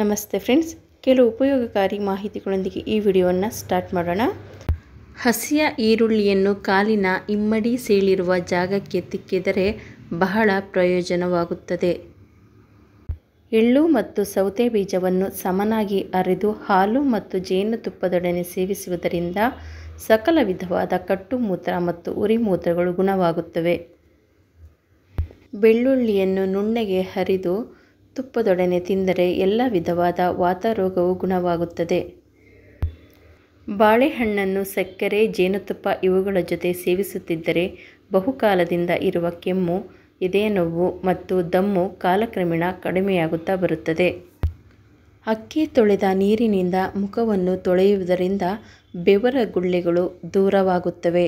ನಮಸ್ತೆ ಫ್ರೆಂಡ್ಸ್ ಕೆಲವು ಉಪಯೋಗಕಾರಿ ಮಾಹಿತಿಗಳೊಂದಿಗೆ ಈ ವಿಡಿಯೋವನ್ನು ಸ್ಟಾರ್ಟ್ ಮಾಡೋಣ ಹಸಿಯ ಈರುಳ್ಳಿಯನ್ನು ಕಾಲಿನ ಇಮ್ಮಡಿ ಸೀಳಿರುವ ಜಾಗಕ್ಕೆ ತಿಕ್ಕಿದರೆ ಬಹಳ ಪ್ರಯೋಜನವಾಗುತ್ತದೆ ಎಳ್ಳು ಮತ್ತು ಸೌತೆ ಬೀಜವನ್ನು ಸಮನಾಗಿ ಅರೆದು ಹಾಲು ಮತ್ತು ಜೇನುತುಪ್ಪದೊಡನೆ ಸೇವಿಸುವುದರಿಂದ ಸಕಲ ವಿಧವಾದ ಕಟ್ಟು ಮೂತ್ರ ಮತ್ತು ಉರಿ ಮೂತ್ರಗಳು ಗುಣವಾಗುತ್ತವೆ ಬೆಳ್ಳುಳ್ಳಿಯನ್ನು ನುಣ್ಣಗೆ ಹರಿದು ತುಪ್ಪದೊಡನೆ ತಿಂದರೆ ಎಲ್ಲ ವಿಧವಾದ ವಾತರೋಗವು ಗುಣವಾಗುತ್ತದೆ ಬಾಳೆಹಣ್ಣನ್ನು ಸಕ್ಕರೆ ಜೇನುತುಪ್ಪ ಇವುಗಳ ಜೊತೆ ಸೇವಿಸುತ್ತಿದ್ದರೆ ಬಹುಕಾಲದಿಂದ ಇರುವ ಕೆಮ್ಮು ನೋವು ಮತ್ತು ದಮ್ಮು ಕಾಲಕ್ರಮೇಣ ಕಡಿಮೆಯಾಗುತ್ತಾ ಬರುತ್ತದೆ ಅಕ್ಕಿ ತೊಳೆದ ನೀರಿನಿಂದ ಮುಖವನ್ನು ತೊಳೆಯುವುದರಿಂದ ಬೆವರ ಗುಳ್ಳೆಗಳು ದೂರವಾಗುತ್ತವೆ